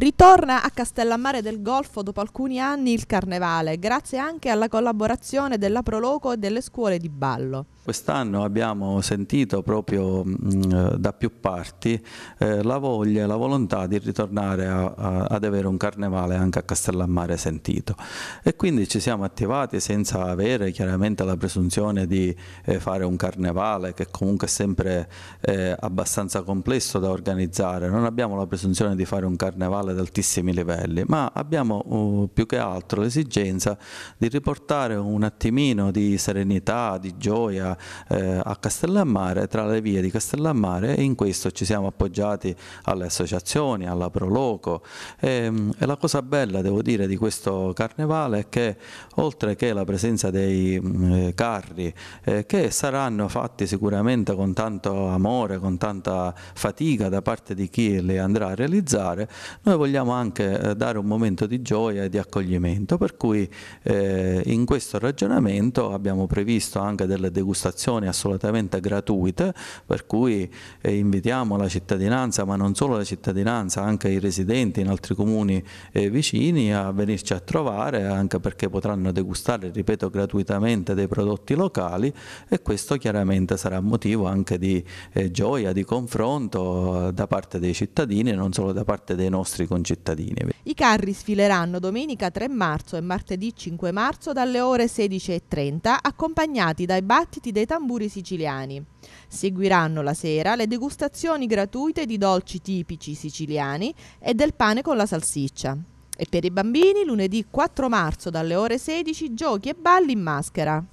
Ritorna a Castellammare del Golfo dopo alcuni anni il carnevale, grazie anche alla collaborazione della Proloco e delle scuole di ballo. Quest'anno abbiamo sentito proprio mh, mm, eh, da più parti eh, la voglia e la volontà di ritornare a, a, ad avere un carnevale anche a Castellammare sentito e quindi ci siamo attivati senza avere chiaramente la presunzione di eh, fare un carnevale che comunque è sempre eh, abbastanza complesso da organizzare, non abbiamo la presunzione di fare un carnevale ad altissimi livelli, ma abbiamo uh, più che altro l'esigenza di riportare un attimino di serenità, di gioia eh, a Castellammare, tra le vie di Castellammare e in questo ci siamo appoggiati alle associazioni, alla Proloco e, ehm, e la cosa bella devo dire di questo carnevale è che oltre che la presenza dei mm, eh, carri eh, che saranno fatti sicuramente con tanto amore, con tanta fatica da parte di chi li andrà a realizzare, noi vogliamo anche eh, dare un momento di gioia e di accoglimento, per cui eh, in questo ragionamento abbiamo previsto anche delle degustazioni assolutamente gratuite, per cui eh, invitiamo la cittadinanza, ma non solo la cittadinanza, anche i residenti in altri comuni eh, vicini a venirci a trovare, anche perché potranno degustare, ripeto, gratuitamente dei prodotti locali e questo chiaramente sarà motivo anche di eh, gioia, di confronto eh, da parte dei cittadini e non solo da parte dei nostri concittadine. I carri sfileranno domenica 3 marzo e martedì 5 marzo dalle ore 16.30 accompagnati dai battiti dei tamburi siciliani. Seguiranno la sera le degustazioni gratuite di dolci tipici siciliani e del pane con la salsiccia. E per i bambini lunedì 4 marzo dalle ore 16 giochi e balli in maschera.